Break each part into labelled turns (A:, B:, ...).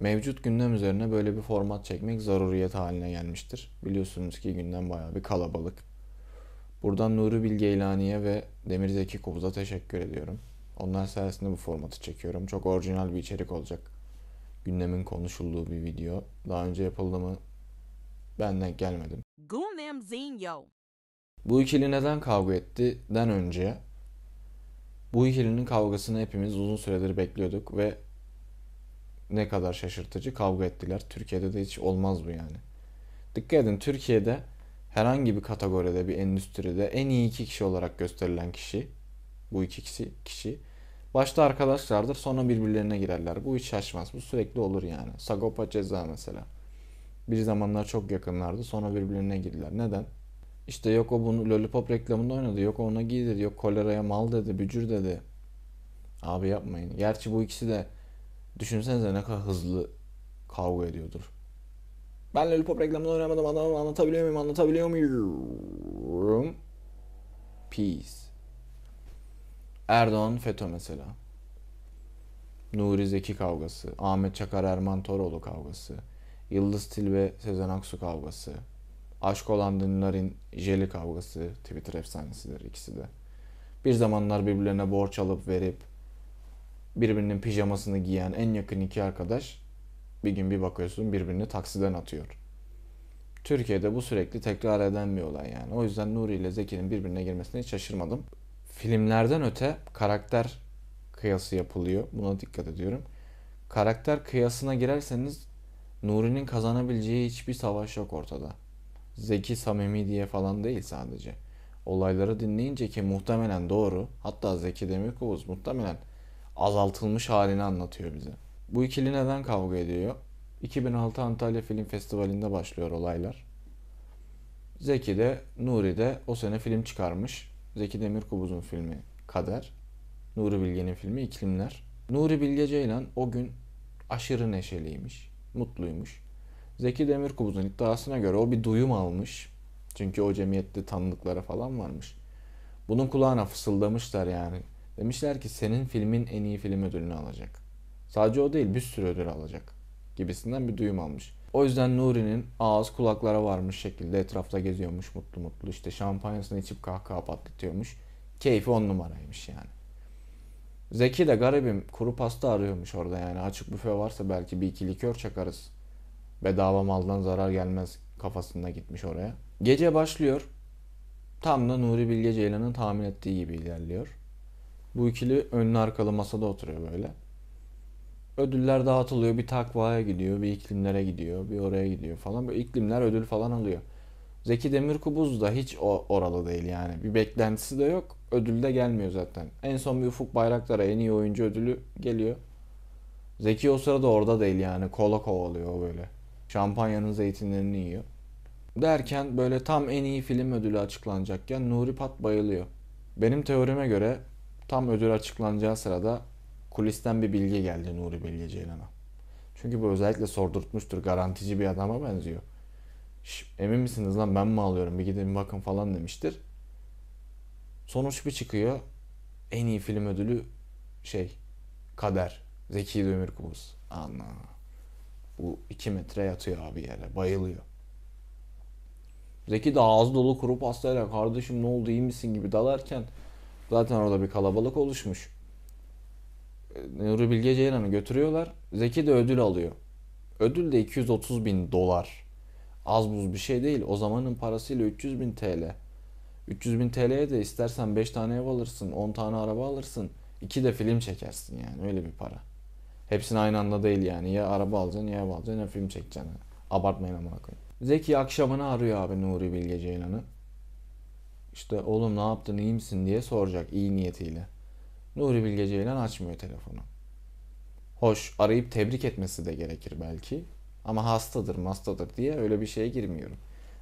A: Mevcut gündem üzerine böyle bir format çekmek zaruriyet haline gelmiştir. Biliyorsunuz ki gündem bayağı bir kalabalık. Buradan Nuri Bilge İlani'ye ve Demir Zeki Kubuz'a teşekkür ediyorum. Onlar sayesinde bu formatı çekiyorum. Çok orijinal bir içerik olacak. Gündemin konuşulduğu bir video. Daha önce yapıldı mı benden gelmedim. Bu ikili neden kavga etti den önce bu ikilinin kavgasını hepimiz uzun süredir bekliyorduk ve ne kadar şaşırtıcı kavga ettiler. Türkiye'de de hiç olmaz bu yani. Dikkat edin Türkiye'de herhangi bir kategoride bir endüstride en iyi iki kişi olarak gösterilen kişi bu iki kişi, kişi başta arkadaşlardır sonra birbirlerine girerler. Bu hiç şaşmaz. Bu sürekli olur yani. Sagopa Ceza mesela. Bir zamanlar çok yakınlardı sonra birbirlerine girdiler. Neden? İşte yok o bunu Lollipop reklamında oynadı. Yok ona giy dedi. Yok koleraya mal dedi. Bücür dedi. Abi yapmayın. Gerçi bu ikisi de Düşünsenize ne kadar hızlı kavga ediyordur. Ben Lollipop reklamını oynamadım adamı anlatabiliyor muyum anlatabiliyor muyum? Peace. Erdoğan FETÖ mesela. Nuri Zeki kavgası. Ahmet Çakar Erman Toroğlu kavgası. Yıldız Tilbe Sezen Aksu kavgası. Aşk olan dinlerin jeli kavgası. Twitter efsanesidir ikisi de. Bir zamanlar birbirlerine borç alıp verip birbirinin pijamasını giyen en yakın iki arkadaş bir gün bir bakıyorsun birbirini taksiden atıyor. Türkiye'de bu sürekli tekrar eden bir olay yani. O yüzden Nuri ile Zeki'nin birbirine girmesine hiç şaşırmadım. Filmlerden öte karakter kıyası yapılıyor. Buna dikkat ediyorum. Karakter kıyasına girerseniz Nuri'nin kazanabileceği hiçbir savaş yok ortada. Zeki samimi diye falan değil sadece. Olayları dinleyince ki muhtemelen doğru. Hatta Zeki Demirkubuz muhtemelen azaltılmış halini anlatıyor bize. Bu ikili neden kavga ediyor? 2006 Antalya Film Festivali'nde başlıyor olaylar. Zeki de Nuri de o sene film çıkarmış. Zeki Demirkubuz'un filmi Kader. Nuri Bilge'nin filmi İklimler. Nuri Bilge Ceylan o gün aşırı neşeliymiş, mutluymuş. Zeki Demirkubuz'un iddiasına göre o bir duyum almış. Çünkü o cemiyette tanıdıkları falan varmış. Bunun kulağına fısıldamışlar yani. Demişler ki senin filmin en iyi film ödülünü alacak. Sadece o değil bir sürü ödül alacak gibisinden bir duyum almış. O yüzden Nuri'nin ağız kulaklara varmış şekilde etrafta geziyormuş mutlu mutlu. işte şampanyasını içip kahkaha patlatıyormuş. Keyfi on numaraymış yani. Zeki de garibim kuru pasta arıyormuş orada yani. Açık büfe varsa belki bir iki likör çakarız. Bedava maldan zarar gelmez kafasında gitmiş oraya. Gece başlıyor. Tam da Nuri Bilge Ceylan'ın tahmin ettiği gibi ilerliyor. Bu ikili önlü arkalı masada oturuyor böyle. Ödüller dağıtılıyor. Bir takvaya gidiyor, bir iklimlere gidiyor, bir oraya gidiyor falan. Böyle iklimler ödül falan alıyor. Zeki Demirkubuz da hiç o oralı değil yani. Bir beklentisi de yok. Ödül de gelmiyor zaten. En son bir Ufuk Bayraktar'a en iyi oyuncu ödülü geliyor. Zeki o sırada orada değil yani. Kola kovalıyor böyle. Şampanyanın zeytinlerini yiyor. Derken böyle tam en iyi film ödülü açıklanacakken Nuri Pat bayılıyor. Benim teorime göre Tam ödül açıklanacağı sırada kulisten bir bilgi geldi Nuri Bilge Ceylan'a. Çünkü bu özellikle sordurtmuştur. Garantici bir adama benziyor. Şş, emin misiniz lan ben mi alıyorum bir gidin bakın falan demiştir. Sonuç bir çıkıyor. En iyi film ödülü şey Kader. Zeki Demirkubuz. Ana. Bu iki metre yatıyor abi yere. Bayılıyor. Zeki de ağzı dolu kuru pastayla kardeşim ne oldu iyi misin gibi dalarken Zaten orada bir kalabalık oluşmuş. E, Nuri Bilge Ceylan'ı götürüyorlar. Zeki de ödül alıyor. Ödül de 230 bin dolar. Az buz bir şey değil. O zamanın parasıyla 300 bin TL. 300 bin TL'ye de istersen 5 tane ev alırsın, 10 tane araba alırsın. 2 de film çekersin yani öyle bir para. Hepsini aynı anda değil yani. Ya araba alacaksın ya ev alacaksın ya film çekeceksin. Abartmayın ama. koyayım. Zeki akşamını arıyor abi Nuri Bilge Ceylan'ı. İşte oğlum ne yaptın iyi misin diye soracak iyi niyetiyle. Nuri Bilge Ceylan açmıyor telefonu. Hoş arayıp tebrik etmesi de gerekir belki. Ama hastadır hastadır diye öyle bir şeye girmiyorum.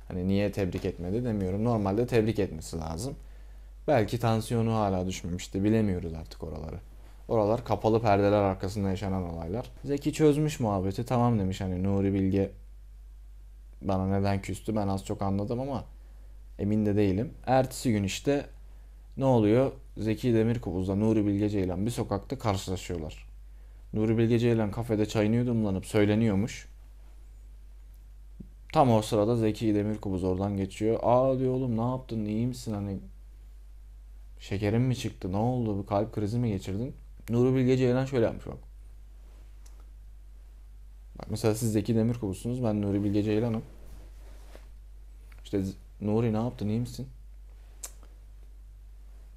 A: Hani niye tebrik etmedi demiyorum. Normalde tebrik etmesi lazım. Belki tansiyonu hala düşmemişti. Bilemiyoruz artık oraları. Oralar kapalı perdeler arkasında yaşanan olaylar. Zeki çözmüş muhabbeti. Tamam demiş hani Nuri Bilge bana neden küstü ben az çok anladım ama Emin de değilim. Ertesi gün işte ne oluyor? Zeki Demirkubuz'la Nuri Bilge Ceylan bir sokakta karşılaşıyorlar. Nuri Bilge Ceylan kafede çayını yudumlanıp söyleniyormuş. Tam o sırada Zeki Demirkubuz oradan geçiyor. Aa diyor oğlum ne yaptın iyi misin hani şekerin mi çıktı ne oldu bir kalp krizi mi geçirdin? Nuri Bilge Ceylan şöyle yapmış bak. Bak mesela siz Zeki Demirkubuz'sunuz ben Nuri Bilge Ceylan'ım. İşte Nuri ne yaptın iyi misin?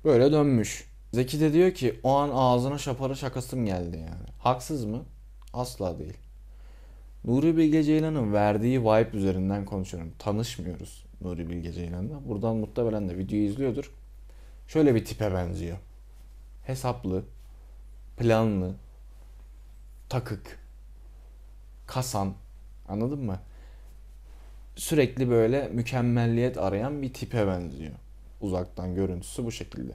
A: Böyle dönmüş. Zeki de diyor ki o an ağzına şapara şakasım geldi yani. Haksız mı? Asla değil. Nuri Bilge Ceylan'ın verdiği vibe üzerinden konuşuyorum. Tanışmıyoruz Nuri Bilge Ceylan'la. Buradan muhtemelen de videoyu izliyordur. Şöyle bir tipe benziyor. Hesaplı, planlı, takık, kasan. Anladın mı? sürekli böyle mükemmelliyet arayan bir tipe benziyor. Uzaktan görüntüsü bu şekilde.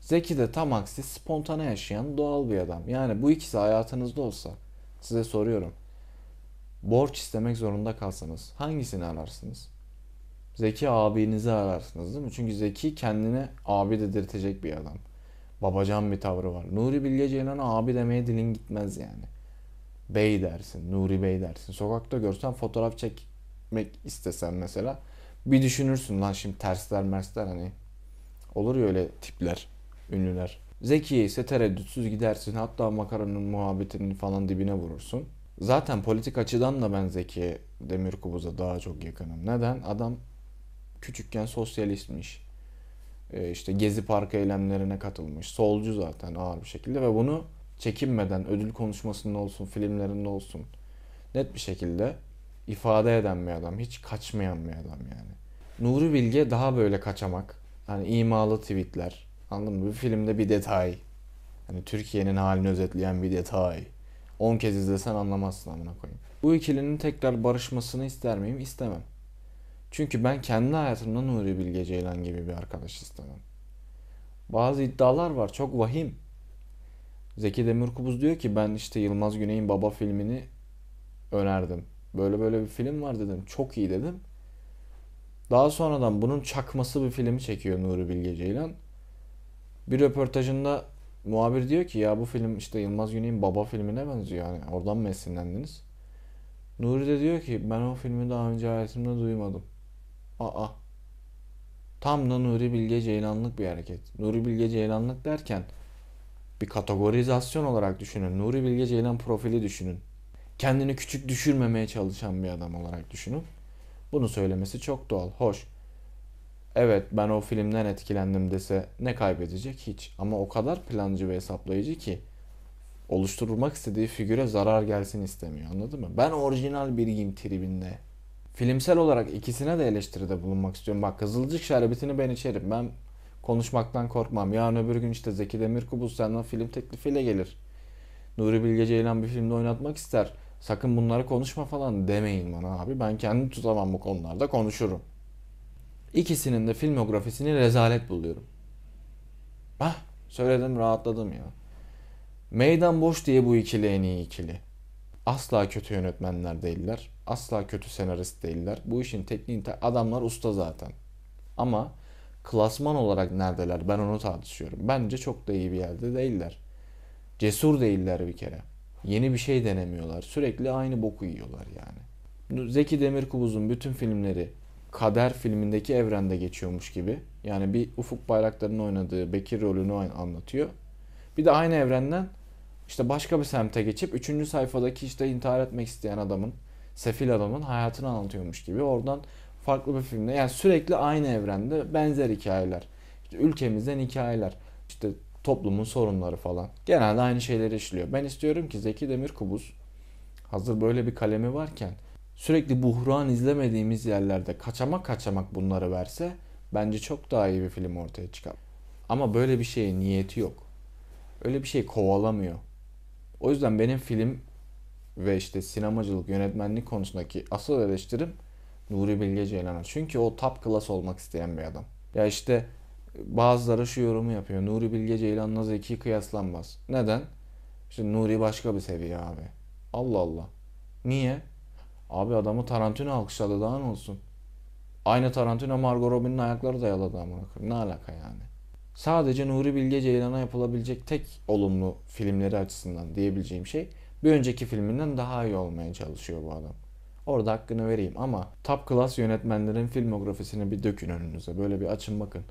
A: Zeki de tam aksi spontane yaşayan doğal bir adam. Yani bu ikisi hayatınızda olsa size soruyorum. Borç istemek zorunda kalsanız hangisini ararsınız? Zeki abinizi ararsınız değil mi? Çünkü Zeki kendine abi dedirtecek bir adam. Babacan bir tavrı var. Nuri Bilge Ceylan'a abi demeye dilin gitmez yani. Bey dersin, Nuri Bey dersin. Sokakta görsen fotoğraf çek gitmek istesen mesela bir düşünürsün lan şimdi tersler mersler hani. Olur ya öyle tipler, ünlüler. Zekiye ise tereddütsüz gidersin hatta makaranın muhabbetinin falan dibine vurursun. Zaten politik açıdan da ben Zeki Demirkubuz'a daha çok yakınım. Neden? Adam küçükken sosyalistmiş. Ee, işte Gezi Parkı eylemlerine katılmış. Solcu zaten ağır bir şekilde ve bunu çekinmeden ödül konuşmasında olsun, filmlerinde olsun net bir şekilde ifade eden bir adam. Hiç kaçmayan bir adam yani. Nuri Bilge daha böyle kaçamak. Hani imalı tweetler. Anladın mı? Bu filmde bir detay. Hani Türkiye'nin halini özetleyen bir detay. 10 kez izlesen anlamazsın amına koyayım. Bu ikilinin tekrar barışmasını ister miyim? İstemem. Çünkü ben kendi hayatımda Nuri Bilge Ceylan gibi bir arkadaş istemem. Bazı iddialar var çok vahim. Zeki Demirkubuz diyor ki ben işte Yılmaz Güney'in Baba filmini önerdim. Böyle böyle bir film var dedim. Çok iyi dedim. Daha sonradan bunun çakması bir filmi çekiyor Nuri Bilge Ceylan. Bir röportajında muhabir diyor ki ya bu film işte Yılmaz Güney'in baba filmine benziyor. Yani oradan mı esinlendiniz? Nuri de diyor ki ben o filmi daha önce hayatımda duymadım. Aa. Tam da Nuri Bilge Ceylanlık bir hareket. Nuri Bilge Ceylanlık derken bir kategorizasyon olarak düşünün. Nuri Bilge Ceylan profili düşünün kendini küçük düşürmemeye çalışan bir adam olarak düşünün. bunu söylemesi çok doğal, hoş. Evet ben o filmden etkilendim dese ne kaybedecek hiç. Ama o kadar plancı ve hesaplayıcı ki oluşturmak istediği figüre zarar gelsin istemiyor anladın mı? Ben orijinal biriyim tribinde. Filmsel olarak ikisine de eleştiride bulunmak istiyorum. Bak Kızılcık Şerbeti'ni ben içerim. Ben konuşmaktan korkmam. Yarın öbür gün işte Zeki Demirkubuz senden film teklifiyle gelir. Nuri Bilge Ceylan bir filmde oynatmak ister sakın bunları konuşma falan demeyin bana abi. Ben kendi tutamam bu konularda konuşurum. İkisinin de filmografisini rezalet buluyorum. Hah söyledim rahatladım ya. Meydan boş diye bu ikili en iyi ikili. Asla kötü yönetmenler değiller. Asla kötü senarist değiller. Bu işin tekniği adamlar usta zaten. Ama klasman olarak neredeler ben onu tartışıyorum. Bence çok da iyi bir yerde değiller. Cesur değiller bir kere. Yeni bir şey denemiyorlar. Sürekli aynı boku yiyorlar yani. Zeki Demirkubuz'un bütün filmleri Kader filmindeki evrende geçiyormuş gibi. Yani bir Ufuk Bayraktar'ın oynadığı Bekir rolünü anlatıyor. Bir de aynı evrenden işte başka bir semte geçip 3. sayfadaki işte intihar etmek isteyen adamın, sefil adamın hayatını anlatıyormuş gibi. Oradan farklı bir filmde yani sürekli aynı evrende benzer hikayeler. İşte ülkemizden hikayeler. İşte toplumun sorunları falan. Genelde aynı şeyleri işliyor. Ben istiyorum ki Zeki Demirkubuz hazır böyle bir kalemi varken sürekli buhran izlemediğimiz yerlerde kaçamak kaçamak bunları verse bence çok daha iyi bir film ortaya çıkar. Ama böyle bir şeye niyeti yok. Öyle bir şey kovalamıyor. O yüzden benim film ve işte sinemacılık, yönetmenlik konusundaki asıl eleştirim Nuri Bilge Ceylan'a. Çünkü o top class olmak isteyen bir adam. Ya işte bazıları şu yorumu yapıyor. Nuri Bilge Ceylan'la Zeki kıyaslanmaz. Neden? İşte Nuri başka bir seviye abi. Allah Allah. Niye? Abi adamı Tarantino alkışladı daha ne olsun. Aynı Tarantino Margot Robbie'nin ayakları dayaladı ama ne alaka yani. Sadece Nuri Bilge Ceylan'a yapılabilecek tek olumlu filmleri açısından diyebileceğim şey bir önceki filminden daha iyi olmaya çalışıyor bu adam. Orada hakkını vereyim ama top class yönetmenlerin filmografisini bir dökün önünüze. Böyle bir açın bakın.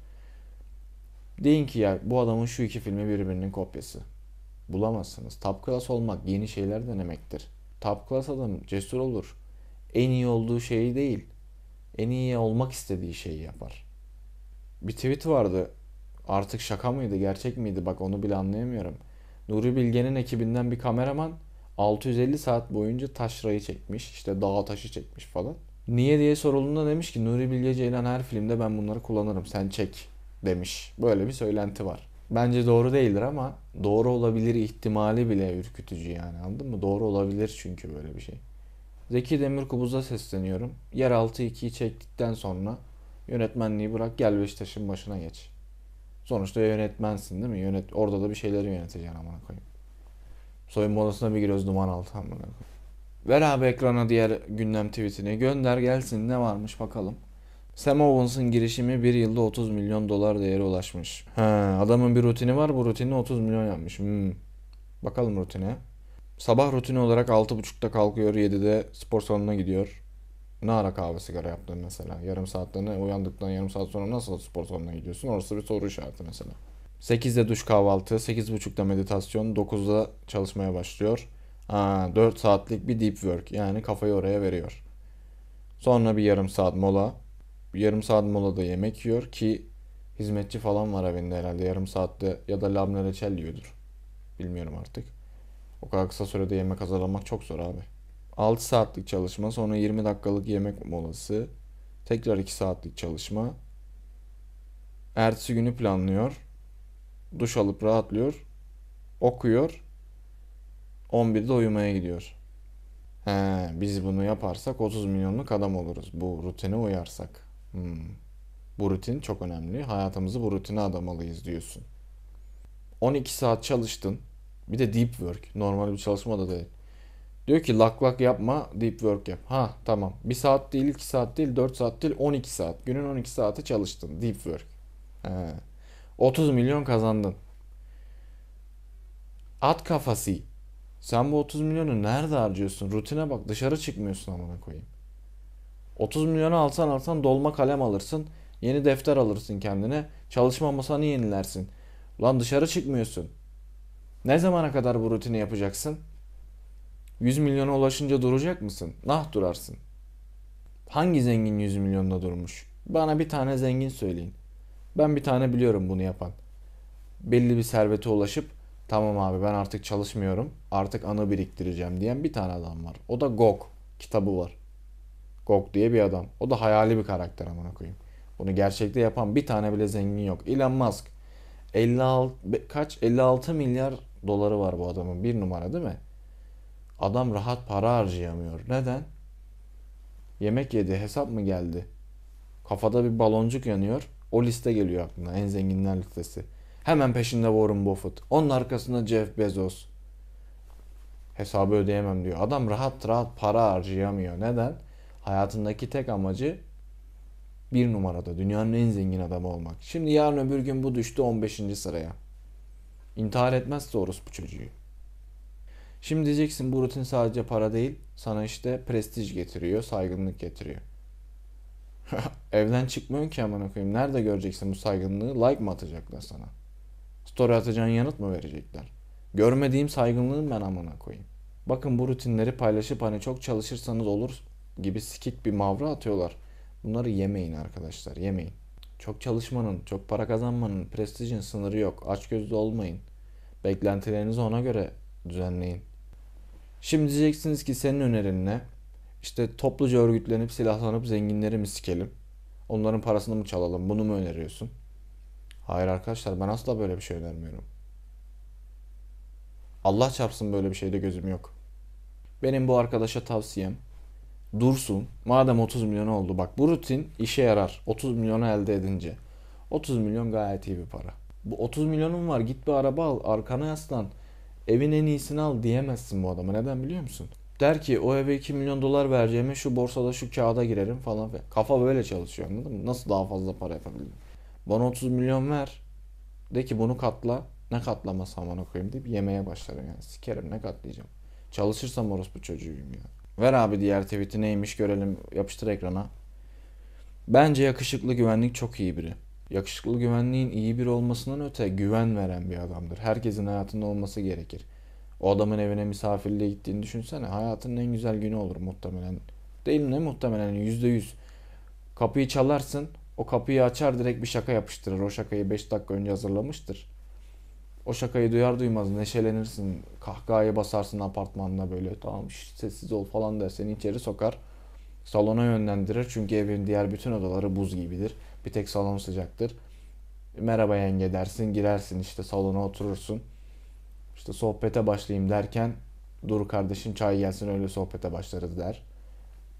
A: Deyin ki ya bu adamın şu iki filmi birbirinin kopyası. Bulamazsınız. Top class olmak yeni şeyler denemektir. Top class adam cesur olur. En iyi olduğu şeyi değil. En iyi olmak istediği şeyi yapar. Bir tweet vardı. Artık şaka mıydı gerçek miydi bak onu bile anlayamıyorum. Nuri Bilge'nin ekibinden bir kameraman 650 saat boyunca taşrayı çekmiş. işte dağ taşı çekmiş falan. Niye diye sorulduğunda demiş ki Nuri Bilge Ceylan her filmde ben bunları kullanırım sen çek demiş. Böyle bir söylenti var. Bence doğru değildir ama doğru olabilir ihtimali bile ürkütücü yani anladın mı? Doğru olabilir çünkü böyle bir şey. Zeki Demirkubuz'a sesleniyorum. Yeraltı 2'yi çektikten sonra yönetmenliği bırak gel Beşiktaş'ın başına geç. Sonuçta yönetmensin değil mi? Yönet orada da bir şeyleri yöneteceksin amına koyayım. Soyunma odasına bir giriyoruz duman altı amına koyayım. Ver abi ekrana diğer gündem tweetini. Gönder gelsin ne varmış bakalım. Sam Owens'ın girişimi bir yılda 30 milyon dolar değeri ulaşmış. He, adamın bir rutini var bu rutini 30 milyon yapmış. Hmm. Bakalım rutine. Sabah rutini olarak 6.30'da kalkıyor 7'de spor salonuna gidiyor. Ne ara kahve sigara yaptın mesela? Yarım saatlerine uyandıktan yarım saat sonra nasıl spor salonuna gidiyorsun? Orası bir soru işareti mesela. 8'de duş kahvaltı, 8.30'da meditasyon, 9'da çalışmaya başlıyor. Aa, 4 saatlik bir deep work yani kafayı oraya veriyor. Sonra bir yarım saat mola, yarım saat molada yemek yiyor ki hizmetçi falan var evinde herhalde yarım saatte ya da labne reçel yiyordur. Bilmiyorum artık. O kadar kısa sürede yemek hazırlamak çok zor abi. 6 saatlik çalışma sonra 20 dakikalık yemek molası. Tekrar 2 saatlik çalışma. Ertesi günü planlıyor. Duş alıp rahatlıyor. Okuyor. 11'de uyumaya gidiyor. He, biz bunu yaparsak 30 milyonluk adam oluruz. Bu rutine uyarsak. Hmm. Bu rutin çok önemli. Hayatımızı bu rutine adamalıyız diyorsun. 12 saat çalıştın. Bir de deep work. Normal bir çalışma da değil. Diyor ki lak lak yapma deep work yap. Ha tamam. 1 saat değil 2 saat değil 4 saat değil 12 saat. Günün 12 saati çalıştın deep work. He. 30 milyon kazandın. At kafası. Sen bu 30 milyonu nerede harcıyorsun? Rutine bak dışarı çıkmıyorsun amına koyayım. 30 milyonu alsan alsan dolma kalem alırsın. Yeni defter alırsın kendine. Çalışma masanı yenilersin. Lan dışarı çıkmıyorsun. Ne zamana kadar bu rutini yapacaksın? 100 milyona ulaşınca duracak mısın? Nah durarsın. Hangi zengin 100 milyonda durmuş? Bana bir tane zengin söyleyin. Ben bir tane biliyorum bunu yapan. Belli bir servete ulaşıp tamam abi ben artık çalışmıyorum artık anı biriktireceğim diyen bir tane adam var. O da Gok kitabı var. Gok diye bir adam. O da hayali bir karakter amına koyayım. Bunu gerçekte yapan bir tane bile zengin yok. Elon Musk 56 kaç 56 milyar doları var bu adamın bir numara değil mi? Adam rahat para harcayamıyor. Neden? Yemek yedi, hesap mı geldi? Kafada bir baloncuk yanıyor. O liste geliyor aklına. En zenginler listesi. Hemen peşinde Warren Buffett. Onun arkasında Jeff Bezos. Hesabı ödeyemem diyor. Adam rahat rahat para harcayamıyor. Neden? Hayatındaki tek amacı bir numarada dünyanın en zengin adamı olmak. Şimdi yarın öbür gün bu düştü 15. sıraya. İntihar etmezse orospu çocuğu. Şimdi diyeceksin bu rutin sadece para değil sana işte prestij getiriyor, saygınlık getiriyor. Evden çıkmıyorsun ki aman okuyayım. Nerede göreceksin bu saygınlığı? Like mı atacaklar sana? Story atacağın yanıt mı verecekler? Görmediğim saygınlığım ben amına koyayım. Bakın bu rutinleri paylaşıp hani çok çalışırsanız olur gibi sikik bir mavra atıyorlar. Bunları yemeyin arkadaşlar yemeyin. Çok çalışmanın, çok para kazanmanın, prestijin sınırı yok. Açgözlü olmayın. Beklentilerinizi ona göre düzenleyin. Şimdi diyeceksiniz ki senin önerin ne? İşte topluca örgütlenip silahlanıp zenginleri mi sikelim? Onların parasını mı çalalım? Bunu mu öneriyorsun? Hayır arkadaşlar ben asla böyle bir şey önermiyorum. Allah çarpsın böyle bir şeyde gözüm yok. Benim bu arkadaşa tavsiyem dursun. Madem 30 milyon oldu bak bu rutin işe yarar. 30 milyonu elde edince. 30 milyon gayet iyi bir para. Bu 30 milyonun var git bir araba al arkana yaslan. Evin en iyisini al diyemezsin bu adama. Neden biliyor musun? Der ki o eve 2 milyon dolar vereceğime şu borsada şu kağıda girerim falan. Kafa böyle çalışıyor anladın mı? Nasıl daha fazla para yapabilirim? Bana 30 milyon ver. De ki bunu katla. Ne katlaması amına koyayım deyip yemeye başlarım yani. Sikerim ne katlayacağım. Çalışırsam orospu çocuğuyum ya. Yani. Ver abi diğer tweet'i neymiş görelim. Yapıştır ekrana. Bence yakışıklı güvenlik çok iyi biri. Yakışıklı güvenliğin iyi bir olmasından öte güven veren bir adamdır. Herkesin hayatında olması gerekir. O adamın evine misafirliğe gittiğini düşünsene. Hayatının en güzel günü olur muhtemelen. Değil mi? muhtemelen yüzde yüz. Kapıyı çalarsın. O kapıyı açar direkt bir şaka yapıştırır. O şakayı 5 dakika önce hazırlamıştır. O şakayı duyar duymaz neşelenirsin. Kahkahaya basarsın apartmanda böyle. Tamam sessiz ol falan der. Seni içeri sokar. Salona yönlendirir. Çünkü evin diğer bütün odaları buz gibidir. Bir tek salon sıcaktır. Merhaba yenge dersin. Girersin işte salona oturursun. İşte sohbete başlayayım derken dur kardeşim çay gelsin öyle sohbete başlarız der.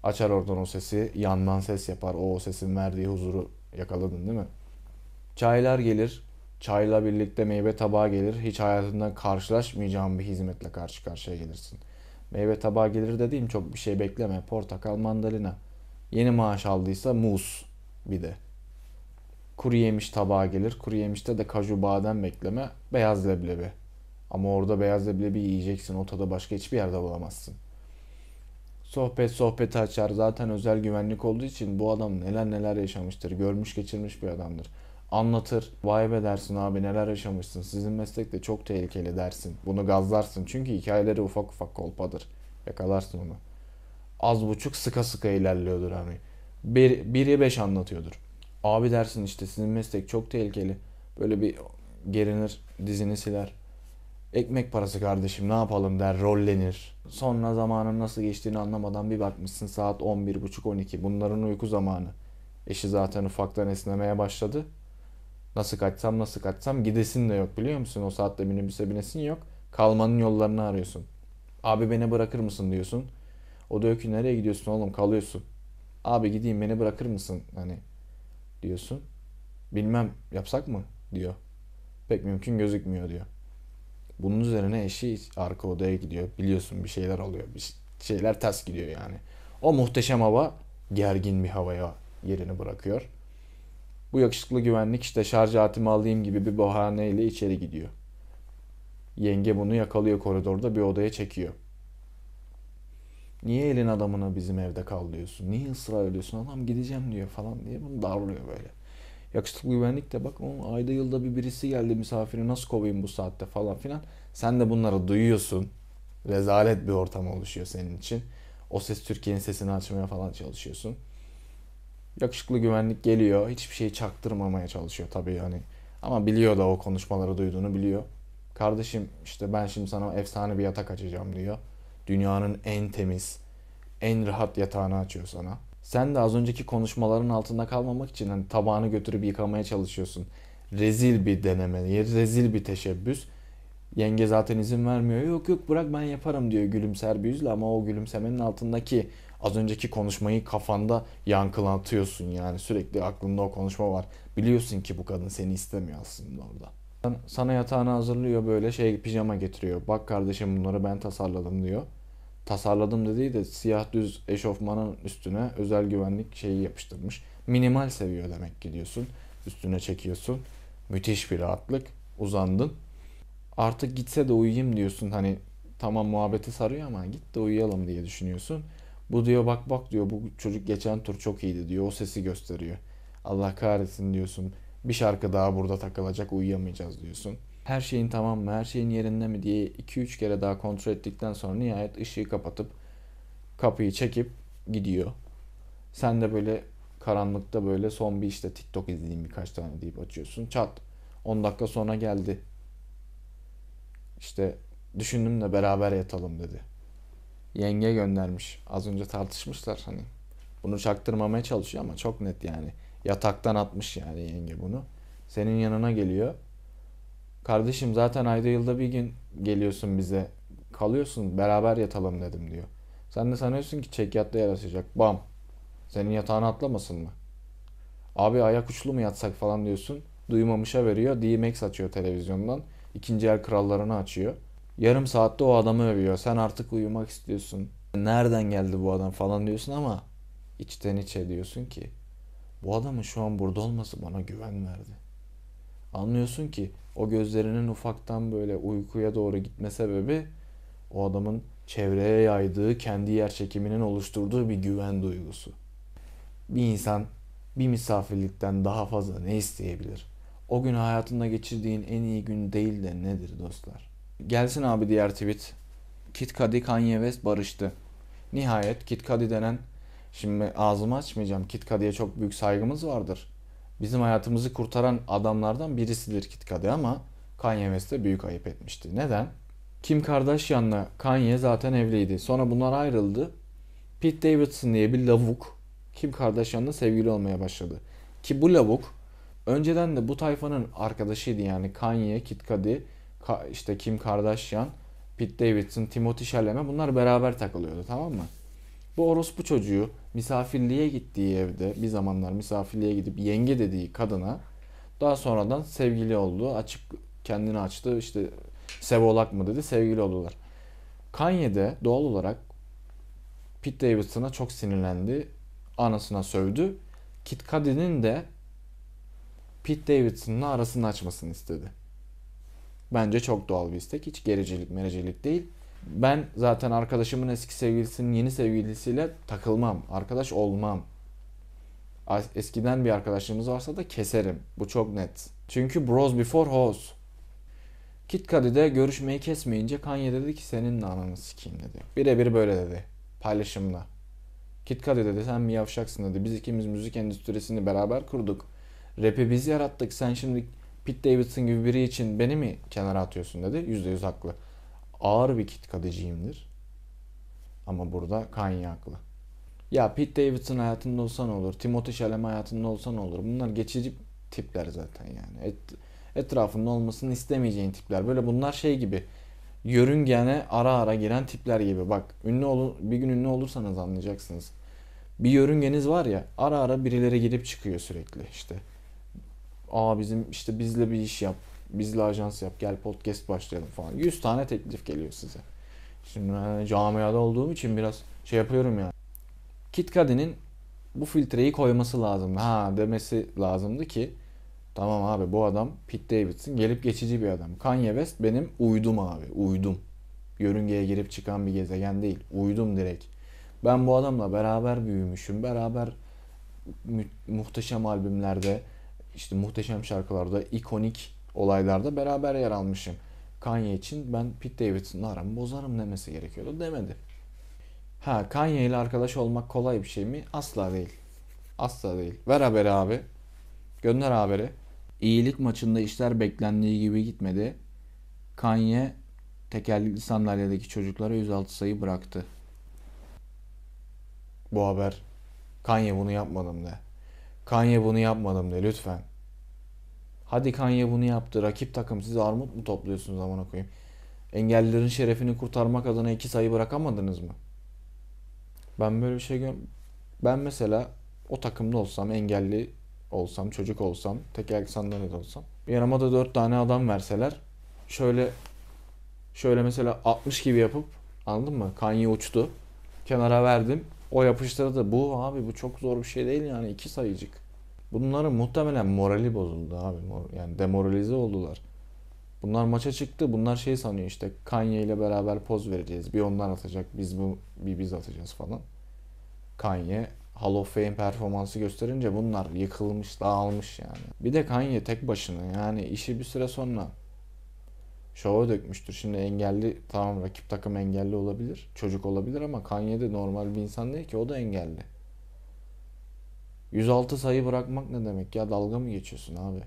A: Açar oradan o sesi. Yandan ses yapar. O, o sesin verdiği huzuru yakaladın değil mi? Çaylar gelir. Çayla birlikte meyve tabağı gelir. Hiç hayatında karşılaşmayacağın bir hizmetle karşı karşıya gelirsin. Meyve tabağı gelir dediğim çok bir şey bekleme. Portakal, mandalina. Yeni maaş aldıysa muz bir de. Kuru yemiş tabağı gelir. Kuru yemişte de kaju badem bekleme. Beyaz leblebi. Ama orada beyaz leblebi yiyeceksin. O tadı başka hiçbir yerde bulamazsın. Sohbet sohbeti açar. Zaten özel güvenlik olduğu için bu adam neler neler yaşamıştır. Görmüş geçirmiş bir adamdır anlatır. Vay be dersin abi neler yaşamışsın. Sizin meslek de çok tehlikeli dersin. Bunu gazlarsın. Çünkü hikayeleri ufak ufak kolpadır. Yakalarsın onu. Az buçuk sıka sıka ilerliyordur hani. Bir, biri beş anlatıyordur. Abi dersin işte sizin meslek çok tehlikeli. Böyle bir gerinir, dizini siler. Ekmek parası kardeşim ne yapalım der, rollenir. Sonra zamanın nasıl geçtiğini anlamadan bir bakmışsın saat 11.30-12. Bunların uyku zamanı. Eşi zaten ufaktan esnemeye başladı. Nasıl kaçsam nasıl kaçsam gidesin de yok biliyor musun? O saatte minibüse binesin yok. Kalmanın yollarını arıyorsun. Abi beni bırakır mısın diyorsun. O diyor ki nereye gidiyorsun oğlum kalıyorsun. Abi gideyim beni bırakır mısın hani diyorsun. Bilmem yapsak mı diyor. Pek mümkün gözükmüyor diyor. Bunun üzerine eşi arka odaya gidiyor. Biliyorsun bir şeyler oluyor. Bir şeyler ters gidiyor yani. O muhteşem hava gergin bir havaya yerini bırakıyor. Bu yakışıklı güvenlik işte şarj aletimi alayım gibi bir bahaneyle içeri gidiyor. Yenge bunu yakalıyor koridorda bir odaya çekiyor. Niye elin adamına bizim evde kal diyorsun? Niye ısrar ediyorsun? Adam gideceğim diyor falan diye bunu darlıyor böyle. Yakışıklı güvenlik de bak onun ayda yılda bir birisi geldi misafiri nasıl kovayım bu saatte falan filan. Sen de bunları duyuyorsun. Rezalet bir ortam oluşuyor senin için. O ses Türkiye'nin sesini açmaya falan çalışıyorsun. Yakışıklı güvenlik geliyor. Hiçbir şeyi çaktırmamaya çalışıyor tabii hani. Ama biliyor da o konuşmaları duyduğunu biliyor. Kardeşim işte ben şimdi sana efsane bir yatak açacağım diyor. Dünyanın en temiz, en rahat yatağını açıyor sana. Sen de az önceki konuşmaların altında kalmamak için hani tabağını götürüp yıkamaya çalışıyorsun. Rezil bir deneme, rezil bir teşebbüs. Yenge zaten izin vermiyor. Yok yok bırak ben yaparım diyor gülümser bir yüzle ama o gülümsemenin altındaki az önceki konuşmayı kafanda yankılatıyorsun yani sürekli aklında o konuşma var. Biliyorsun ki bu kadın seni istemiyor aslında orada. Sana yatağını hazırlıyor böyle şey pijama getiriyor. Bak kardeşim bunları ben tasarladım diyor. Tasarladım dediği de siyah düz eşofmanın üstüne özel güvenlik şeyi yapıştırmış. Minimal seviyor demek ki diyorsun. Üstüne çekiyorsun. Müthiş bir rahatlık. Uzandın. Artık gitse de uyuyayım diyorsun. Hani tamam muhabbeti sarıyor ama git de uyuyalım diye düşünüyorsun. Bu diyor bak bak diyor bu çocuk geçen tur çok iyiydi diyor. O sesi gösteriyor. Allah kahretsin diyorsun. Bir şarkı daha burada takılacak uyuyamayacağız diyorsun. Her şeyin tamam mı her şeyin yerinde mi diye 2-3 kere daha kontrol ettikten sonra nihayet ışığı kapatıp kapıyı çekip gidiyor. Sen de böyle karanlıkta böyle son bir işte TikTok izleyeyim birkaç tane deyip açıyorsun. Çat 10 dakika sonra geldi. İşte düşündüm de beraber yatalım dedi yenge göndermiş. Az önce tartışmışlar hani. Bunu çaktırmamaya çalışıyor ama çok net yani. Yataktan atmış yani yenge bunu. Senin yanına geliyor. Kardeşim zaten ayda yılda bir gün geliyorsun bize. Kalıyorsun beraber yatalım dedim diyor. Sen de sanıyorsun ki çekyatta yarasacak. Bam. Senin yatağına atlamasın mı? Abi ayak uçlu mu yatsak falan diyorsun. Duymamışa veriyor. DMX açıyor televizyondan. İkinci el krallarını açıyor. Yarım saatte o adamı övüyor. Sen artık uyumak istiyorsun. Nereden geldi bu adam falan diyorsun ama içten içe diyorsun ki bu adamın şu an burada olması bana güven verdi. Anlıyorsun ki o gözlerinin ufaktan böyle uykuya doğru gitme sebebi o adamın çevreye yaydığı kendi yer çekiminin oluşturduğu bir güven duygusu. Bir insan bir misafirlikten daha fazla ne isteyebilir? O gün hayatında geçirdiğin en iyi gün değil de nedir dostlar? Gelsin abi diğer tweet. Kit Kadi Kanye West barıştı. Nihayet Kit Kadi denen şimdi ağzımı açmayacağım. Kit Kadiye çok büyük saygımız vardır. Bizim hayatımızı kurtaran adamlardan birisidir Kit Kadi ama Kanye de büyük ayıp etmişti. Neden? Kim Kardashian'la Kanye zaten evliydi. Sonra bunlar ayrıldı. Pete Davidson diye bir lavuk Kim Kardashian'la sevgili olmaya başladı. Ki bu lavuk önceden de bu tayfanın arkadaşıydı yani Kanye, Kit Kadi işte Kim Kardashian, Pete Davidson, Timothy Chalamet bunlar beraber takılıyordu tamam mı? Bu orospu çocuğu misafirliğe gittiği evde bir zamanlar misafirliğe gidip yenge dediği kadına daha sonradan sevgili oldu. Açık kendini açtı işte Sevolak mı dedi sevgili oldular. Kanye'de doğal olarak Pete Davidson'a çok sinirlendi. Anasına sövdü. Kit Cudi'nin de Pete Davidson'la arasını açmasını istedi. Bence çok doğal bir istek. Hiç gericilik merecilik değil. Ben zaten arkadaşımın eski sevgilisinin yeni sevgilisiyle takılmam. Arkadaş olmam. Eskiden bir arkadaşlığımız varsa da keserim. Bu çok net. Çünkü bros before hoes. Kit Kadı'da görüşmeyi kesmeyince Kanye dedi ki senin ananı sikeyim dedi. Birebir böyle dedi. Paylaşımla. Kit Kadı dedi sen mi yavşaksın dedi. Biz ikimiz müzik endüstrisini beraber kurduk. Rap'i biz yarattık. Sen şimdi Pete Davidson gibi biri için beni mi kenara atıyorsun dedi. yüzde yüz haklı. Ağır bir kit kitkadıcıyımdır. Ama burada Kanye haklı. Ya Pete Davidson hayatında olsa ne olur? Timothy Chalamet hayatında olsa ne olur? Bunlar geçici tipler zaten yani. Et, etrafında olmasını istemeyeceğin tipler. Böyle bunlar şey gibi yörüngene ara ara giren tipler gibi. Bak ünlü olun, bir gün ünlü olursanız anlayacaksınız. Bir yörüngeniz var ya ara ara birileri girip çıkıyor sürekli işte. Aa bizim işte bizle bir iş yap. Bizle ajans yap. Gel podcast başlayalım falan. 100 tane teklif geliyor size. Şimdi ben hani camiada olduğum için biraz şey yapıyorum yani. Kit Kadı'nın bu filtreyi koyması lazım. Ha demesi lazımdı ki tamam abi bu adam Pete Davidson gelip geçici bir adam. Kanye West benim uydum abi uydum. Yörüngeye girip çıkan bir gezegen değil. Uydum direkt. Ben bu adamla beraber büyümüşüm. Beraber mu- muhteşem albümlerde işte muhteşem şarkılarda, ikonik olaylarda beraber yer almışım. Kanye için ben Pete Davidson'la aramı bozarım demesi gerekiyordu demedi. Ha Kanye ile arkadaş olmak kolay bir şey mi? Asla değil. Asla değil. Ver haberi abi. Gönder haberi. İyilik maçında işler beklendiği gibi gitmedi. Kanye tekerlekli sandalyedeki çocuklara 106 sayı bıraktı. Bu haber Kanye bunu yapmadım de. Kanye bunu yapmadım de lütfen. Hadi Kanye bunu yaptı. Rakip takım siz armut mu topluyorsunuz amına koyayım? Engellilerin şerefini kurtarmak adına iki sayı bırakamadınız mı? Ben böyle bir şey gör Ben mesela o takımda olsam, engelli olsam, çocuk olsam, tekel sandalyede olsam. Yanıma da dört tane adam verseler şöyle şöyle mesela 60 gibi yapıp anladın mı? Kanye uçtu. Kenara verdim. O yapıştırdı. Bu abi bu çok zor bir şey değil yani iki sayıcık. Bunların muhtemelen morali bozuldu abi. Yani demoralize oldular. Bunlar maça çıktı. Bunlar şey sanıyor işte Kanye ile beraber poz vereceğiz. Bir ondan atacak, biz bu bir biz atacağız falan. Kanye Hall of Fame performansı gösterince bunlar yıkılmış, dağılmış yani. Bir de Kanye tek başına yani işi bir süre sonra şova dökmüştür. Şimdi engelli tamam rakip takım engelli olabilir. Çocuk olabilir ama Kanye de normal bir insan değil ki o da engelli. 106 sayı bırakmak ne demek ya dalga mı geçiyorsun abi?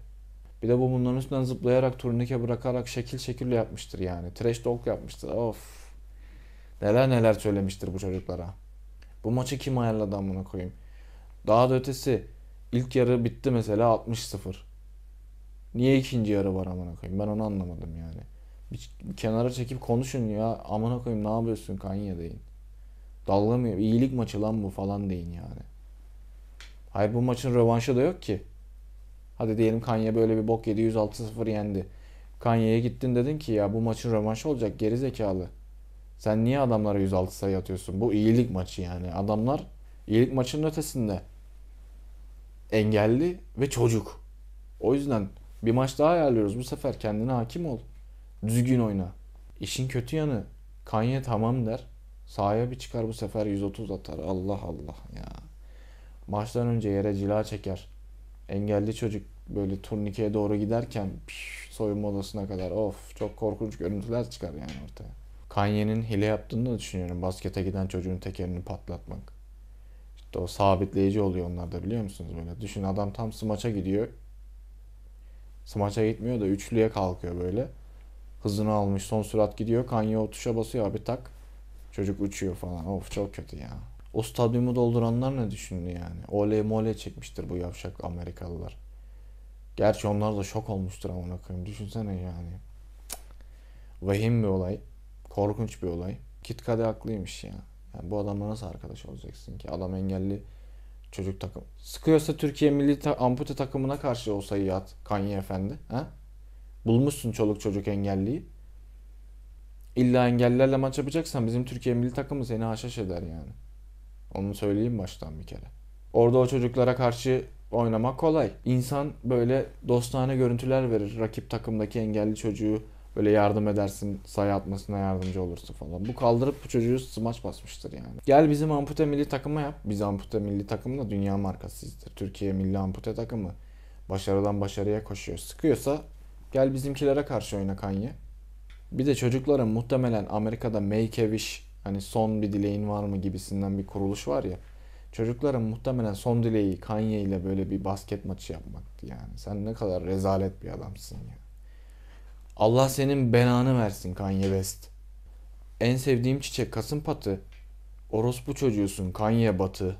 A: Bir de bu bunların üstünden zıplayarak turnike bırakarak şekil şekille yapmıştır yani. Trash talk yapmıştır of. Neler neler söylemiştir bu çocuklara. Bu maçı kim ayarladı amına koyayım. Daha da ötesi ilk yarı bitti mesela 60-0. Niye ikinci yarı var amına koyayım ben onu anlamadım yani. Bir kenara çekip konuşun ya. Amına koyayım ne yapıyorsun Kanye deyin. Dalgamıyor. İyilik maçı lan bu falan deyin yani. Hayır bu maçın rövanşı da yok ki. Hadi diyelim Kanye böyle bir bok yedi 106-0 yendi. Kanye'ye gittin dedin ki ya bu maçın rövanşı olacak geri zekalı. Sen niye adamlara 106 sayı atıyorsun? Bu iyilik maçı yani. Adamlar iyilik maçının ötesinde. Engelli ve çocuk. O yüzden bir maç daha ayarlıyoruz bu sefer kendine hakim ol. Düzgün oyna. İşin kötü yanı Kanye tamam der. Sahaya bir çıkar bu sefer 130 atar. Allah Allah ya. Maçtan önce yere cila çeker. Engelli çocuk böyle turnikeye doğru giderken piş, soyunma odasına kadar of çok korkunç görüntüler çıkar yani ortaya. Kanye'nin hile yaptığını da düşünüyorum. Baskete giden çocuğun tekerini patlatmak. İşte o sabitleyici oluyor onlarda biliyor musunuz böyle. Düşün adam tam smaça gidiyor. Smaça gitmiyor da üçlüye kalkıyor böyle hızını almış son sürat gidiyor. Kanye o tuşa basıyor abi tak. Çocuk uçuyor falan. Of çok kötü ya. O stadyumu dolduranlar ne düşündü yani? Oley mole çekmiştir bu yavşak Amerikalılar. Gerçi onlar da şok olmuştur amına koyayım. Düşünsene yani. Vahim bir olay. Korkunç bir olay. Kit Kade haklıymış ya. Yani bu adamla nasıl arkadaş olacaksın ki? Adam engelli çocuk takım. Sıkıyorsa Türkiye milli ta- ampute takımına karşı o at Kanye Efendi. Ha? Bulmuşsun çoluk çocuk engelliyi. İlla engellilerle maç yapacaksan bizim Türkiye milli takımı seni haşhaş eder yani. Onu söyleyeyim baştan bir kere. Orada o çocuklara karşı oynamak kolay. İnsan böyle dostane görüntüler verir. Rakip takımdaki engelli çocuğu böyle yardım edersin, sayı atmasına yardımcı olursun falan. Bu kaldırıp bu çocuğu smaç basmıştır yani. Gel bizim ampute milli takımı yap. Biz ampute milli takımı da dünya markasıyızdır. Türkiye milli ampute takımı başarıdan başarıya koşuyor. Sıkıyorsa Gel bizimkilere karşı oyna Kanye. Bir de çocukların muhtemelen Amerika'da make a wish hani son bir dileğin var mı gibisinden bir kuruluş var ya. Çocukların muhtemelen son dileği Kanye ile böyle bir basket maçı yapmaktı yani. Sen ne kadar rezalet bir adamsın ya. Allah senin belanı versin Kanye West. En sevdiğim çiçek kasım patı. Orospu çocuğusun Kanye Batı.